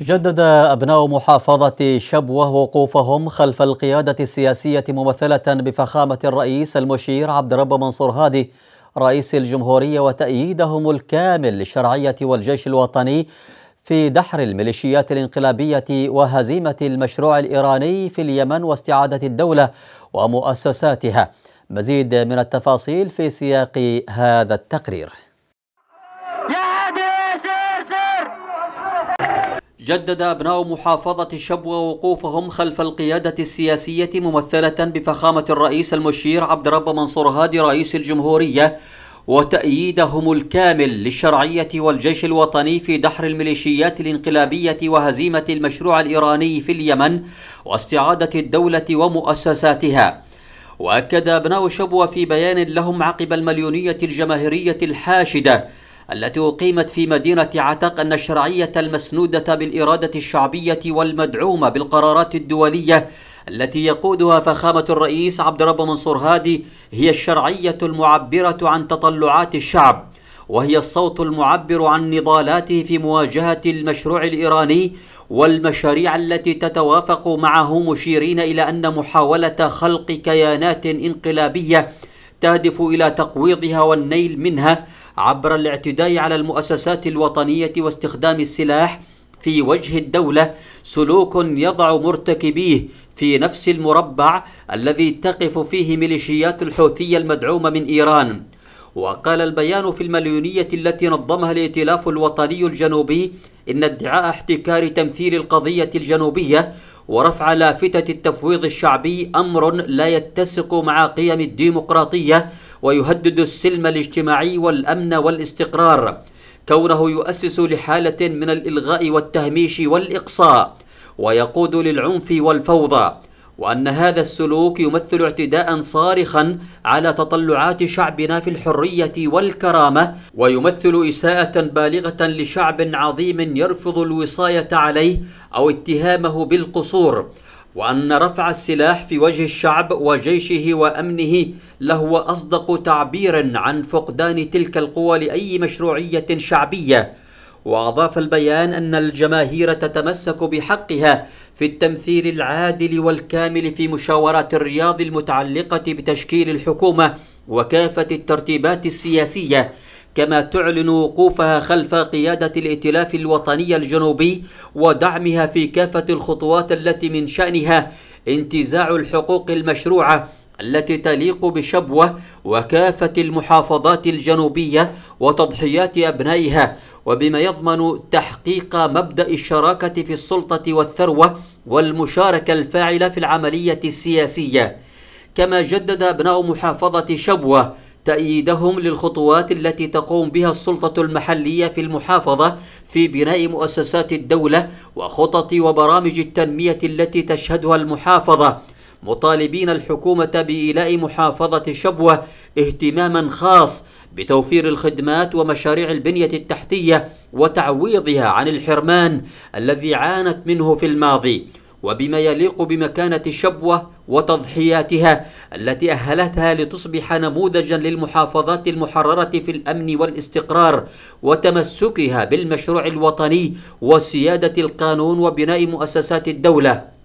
جدد أبناء محافظة شبوة وقوفهم خلف القيادة السياسية ممثلة بفخامة الرئيس المشير عبد الرب منصور هادي رئيس الجمهورية وتأييدهم الكامل للشرعية والجيش الوطني في دحر الميليشيات الانقلابية وهزيمة المشروع الإيراني في اليمن واستعادة الدولة ومؤسساتها مزيد من التفاصيل في سياق هذا التقرير جدد أبناء محافظة شبوة وقوفهم خلف القيادة السياسية ممثلة بفخامة الرئيس المشير عبد رب منصور هادي رئيس الجمهورية وتأييدهم الكامل للشرعية والجيش الوطني في دحر الميليشيات الانقلابية وهزيمة المشروع الإيراني في اليمن واستعادة الدولة ومؤسساتها وأكد أبناء شبوة في بيان لهم عقب المليونية الجماهيرية الحاشدة التي أقيمت في مدينة عتق أن الشرعية المسنودة بالإرادة الشعبية والمدعومة بالقرارات الدولية التي يقودها فخامة الرئيس عبد الرب منصور هادي هي الشرعية المعبرة عن تطلعات الشعب وهي الصوت المعبر عن نضالاته في مواجهة المشروع الإيراني والمشاريع التي تتوافق معه مشيرين إلى أن محاولة خلق كيانات انقلابية تهدف إلى تقويضها والنيل منها عبر الاعتداء على المؤسسات الوطنية واستخدام السلاح في وجه الدولة سلوك يضع مرتكبيه في نفس المربع الذي تقف فيه ميليشيات الحوثية المدعومة من إيران وقال البيان في المليونية التي نظمها الائتلاف الوطني الجنوبي إن ادعاء احتكار تمثيل القضية الجنوبية ورفع لافتة التفويض الشعبي أمر لا يتسق مع قيم الديمقراطية ويهدد السلم الاجتماعي والأمن والاستقرار كونه يؤسس لحالة من الإلغاء والتهميش والإقصاء ويقود للعنف والفوضى وأن هذا السلوك يمثل اعتداء صارخا على تطلعات شعبنا في الحرية والكرامة ويمثل إساءة بالغة لشعب عظيم يرفض الوصاية عليه أو اتهامه بالقصور وأن رفع السلاح في وجه الشعب وجيشه وأمنه لهو أصدق تعبير عن فقدان تلك القوى لأي مشروعية شعبية وأضاف البيان أن الجماهير تتمسك بحقها في التمثيل العادل والكامل في مشاورات الرياض المتعلقة بتشكيل الحكومة وكافة الترتيبات السياسية كما تعلن وقوفها خلف قيادة الائتلاف الوطني الجنوبي ودعمها في كافة الخطوات التي من شأنها انتزاع الحقوق المشروعة التي تليق بشبوة وكافة المحافظات الجنوبية وتضحيات أبنائها وبما يضمن تحقيق مبدأ الشراكة في السلطة والثروة والمشاركة الفاعلة في العملية السياسية كما جدد أبناء محافظة شبوة تأييدهم للخطوات التي تقوم بها السلطة المحلية في المحافظة في بناء مؤسسات الدولة وخطط وبرامج التنمية التي تشهدها المحافظة مطالبين الحكومة بإيلاء محافظة شبوة اهتماما خاص بتوفير الخدمات ومشاريع البنية التحتية وتعويضها عن الحرمان الذي عانت منه في الماضي وبما يليق بمكانة الشبوة وتضحياتها التي أهلتها لتصبح نموذجا للمحافظات المحررة في الأمن والاستقرار وتمسكها بالمشروع الوطني وسيادة القانون وبناء مؤسسات الدولة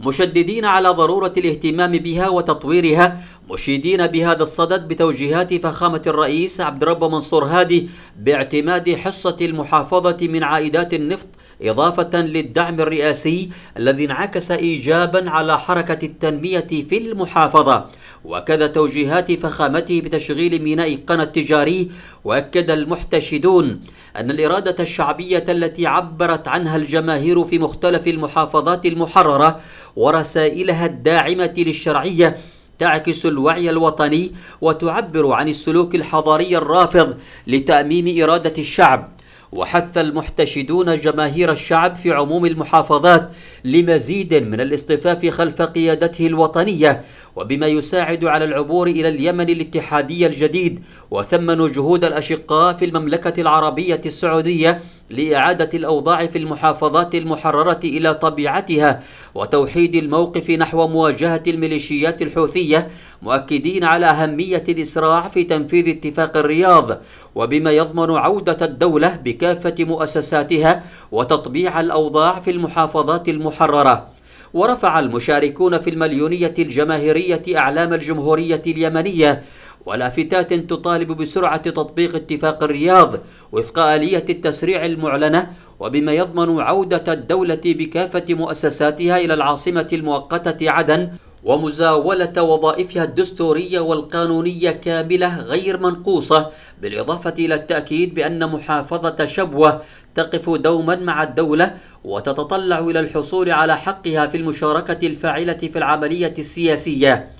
مشددين على ضرورة الاهتمام بها وتطويرها مشيدين بهذا الصدد بتوجيهات فخامة الرئيس عبد رب منصور هادي باعتماد حصة المحافظة من عائدات النفط إضافة للدعم الرئاسي الذي انعكس إيجابا على حركة التنمية في المحافظة وكذا توجيهات فخامته بتشغيل ميناء قنا التجاري وأكد المحتشدون أن الإرادة الشعبية التي عبرت عنها الجماهير في مختلف المحافظات المحررة ورسائلها الداعمة للشرعية تعكس الوعي الوطني وتعبر عن السلوك الحضاري الرافض لتأميم إرادة الشعب وحث المحتشدون جماهير الشعب في عموم المحافظات لمزيد من الاصطفاف خلف قيادته الوطنية وبما يساعد على العبور إلى اليمن الاتحادي الجديد وثمن جهود الأشقاء في المملكة العربية السعودية لإعادة الأوضاع في المحافظات المحررة إلى طبيعتها وتوحيد الموقف نحو مواجهة الميليشيات الحوثية مؤكدين على أهمية الإسراع في تنفيذ اتفاق الرياض وبما يضمن عودة الدولة بك كافة مؤسساتها وتطبيع الأوضاع في المحافظات المحررة ورفع المشاركون في المليونية الجماهيرية أعلام الجمهورية اليمنية ولافتات تطالب بسرعة تطبيق اتفاق الرياض وفق آلية التسريع المعلنة وبما يضمن عودة الدولة بكافة مؤسساتها إلى العاصمة المؤقتة عدن ومزاولة وظائفها الدستورية والقانونية كاملة غير منقوصة بالإضافة إلى التأكيد بأن محافظة شبوة تقف دوما مع الدولة وتتطلع إلى الحصول على حقها في المشاركة الفاعلة في العملية السياسية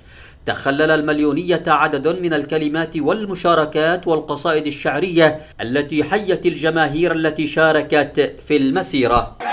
تخلل المليونية عدد من الكلمات والمشاركات والقصائد الشعرية التي حيت الجماهير التي شاركت في المسيرة